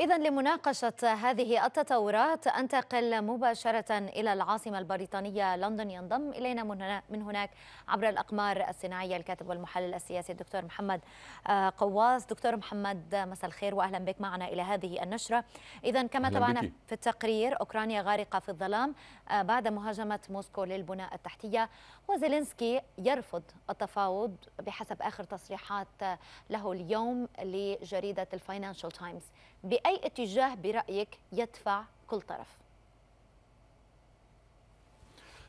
إذا لمناقشة هذه التطورات أنتقل مباشرة إلى العاصمة البريطانية لندن ينضم إلينا من هناك عبر الأقمار الصناعية الكاتب والمحلل السياسي الدكتور محمد آه، قواس دكتور محمد مساء الخير وأهلا بك معنا إلى هذه النشرة إذا كما تابعنا في التقرير أوكرانيا غارقة في الظلام آه، بعد مهاجمة موسكو للبنى التحتية وزيلينسكي يرفض التفاوض بحسب آخر تصريحات له اليوم لجريدة الفاينانشال تايمز أي اتجاه برأيك يدفع كل طرف؟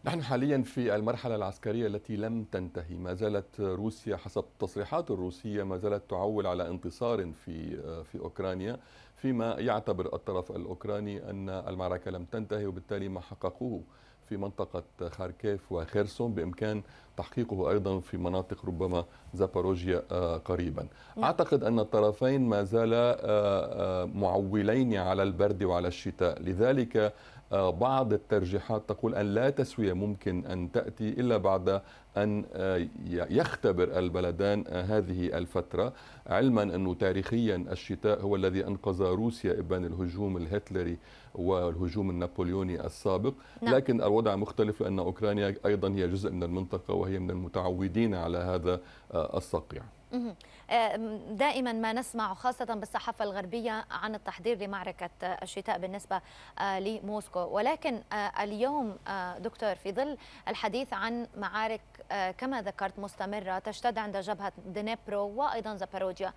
نحن حاليا في المرحلة العسكرية التي لم تنتهي ما زالت روسيا حسب التصريحات الروسية ما زالت تعول على انتصار في في أوكرانيا فيما يعتبر الطرف الأوكراني أن المعركة لم تنتهي وبالتالي ما حققوه في منطقة خاركيف وخيرسون بإمكان تحقيقه أيضا في مناطق ربما زاباروجيا آه، قريبا نعم. أعتقد أن الطرفين ما زالا آه، آه، معولين على البرد وعلى الشتاء لذلك آه، بعض الترجيحات تقول أن لا تسوية ممكن أن تأتي إلا بعد أن آه، يختبر البلدان آه، هذه الفترة علما أنه تاريخيا الشتاء هو الذي أنقذ روسيا إبان الهجوم الهتلري والهجوم النابليوني السابق نعم. لكن الوضع مختلف لأن أوكرانيا أيضا هي جزء من المنطقة وهي من المتعودين على هذا الصقيع آه، دائما ما نسمع خاصة بالصحافة الغربية عن التحضير لمعركة آه، الشتاء بالنسبة آه، لموسكو ولكن اليوم دكتور في ظل الحديث عن معارك كما ذكرت مستمرة تشتد عند جبهة دنيبرو وأيضا زاباروجيا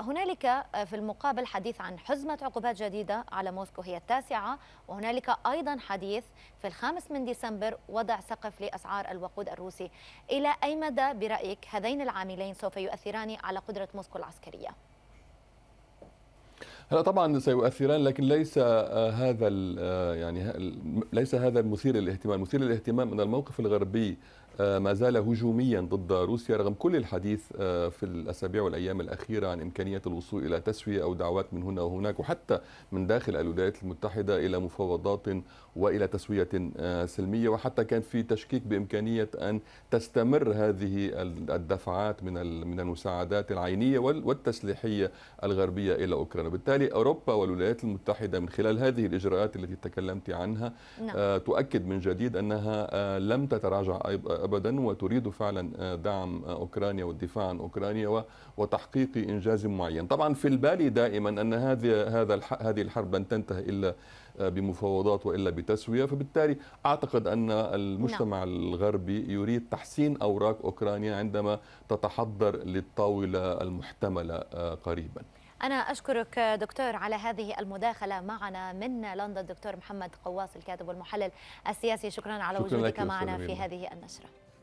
هنالك آه، في المقابل حديث عن حزمة عقوبات جديدة على موسكو هي التاسعة وهنالك أيضا حديث في الخامس من ديسمبر وضع سقف لأسعار الوقود الروسي إلى أي مدى برأيك هذين العاملين سوف يؤثران على قدرة موسكو العسكرية؟ هلا طبعا سيؤثران لكن ليس آه، هذا آه، يعني ليس هذا المثير للاهتمام، مثير للاهتمام ان الموقف الغربي آه، ما زال هجوميا ضد روسيا رغم كل الحديث في الاسابيع والايام الاخيره عن امكانيه الوصول الى تسويه او دعوات من هنا وهناك وحتى من داخل الولايات المتحده الى مفاوضات والى تسويه سلميه وحتى كان في تشكيك بامكانيه ان تستمر هذه الدفعات من من المساعدات العينيه والتسليحيه الغربيه الى اوكرانيا، بالتالي وبالتالي أوروبا والولايات المتحدة من خلال هذه الإجراءات التي تكلمت عنها نعم. آه، تؤكد من جديد أنها آه، لم تتراجع أبدا وتريد فعلا آه، دعم أوكرانيا والدفاع عن أوكرانيا وتحقيق إنجاز معين طبعا في البال دائما أن هذه هذا هذه الحرب لن تنتهي إلا بمفاوضات والا بتسويه فبالتالي اعتقد ان المجتمع نعم. الغربي يريد تحسين اوراق اوكرانيا عندما تتحضر للطاوله المحتمله قريبا أنا أشكرك دكتور على هذه المداخلة معنا من لندن دكتور محمد قواص الكاتب والمحلل السياسي شكرا على شكرا وجودك معنا في هذه النشرة